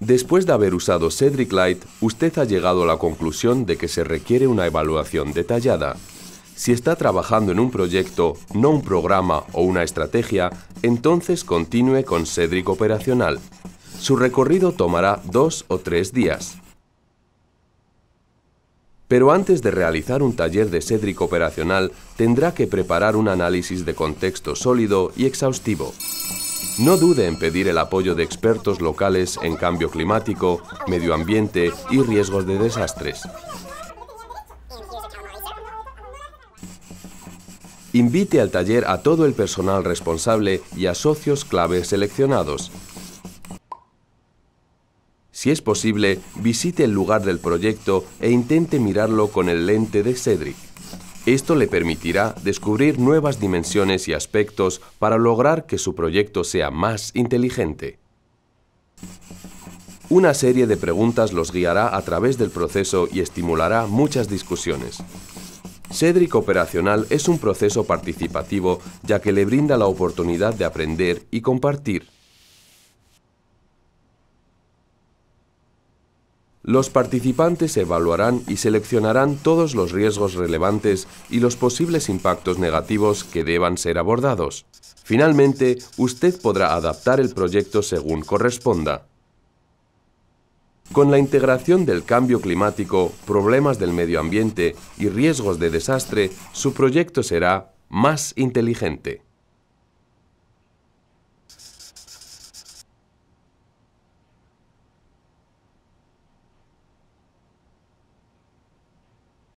Después de haber usado Cedric Light, usted ha llegado a la conclusión de que se requiere una evaluación detallada. Si está trabajando en un proyecto, no un programa o una estrategia, entonces continúe con Cedric Operacional. Su recorrido tomará dos o tres días. Pero antes de realizar un taller de Cedric operacional, tendrá que preparar un análisis de contexto sólido y exhaustivo. No dude en pedir el apoyo de expertos locales en cambio climático, medio ambiente y riesgos de desastres. Invite al taller a todo el personal responsable y a socios clave seleccionados. Si es posible, visite el lugar del proyecto e intente mirarlo con el lente de Cedric. Esto le permitirá descubrir nuevas dimensiones y aspectos para lograr que su proyecto sea más inteligente. Una serie de preguntas los guiará a través del proceso y estimulará muchas discusiones. Cedric Operacional es un proceso participativo ya que le brinda la oportunidad de aprender y compartir. Los participantes evaluarán y seleccionarán todos los riesgos relevantes y los posibles impactos negativos que deban ser abordados. Finalmente, usted podrá adaptar el proyecto según corresponda. Con la integración del cambio climático, problemas del medio ambiente y riesgos de desastre, su proyecto será más inteligente.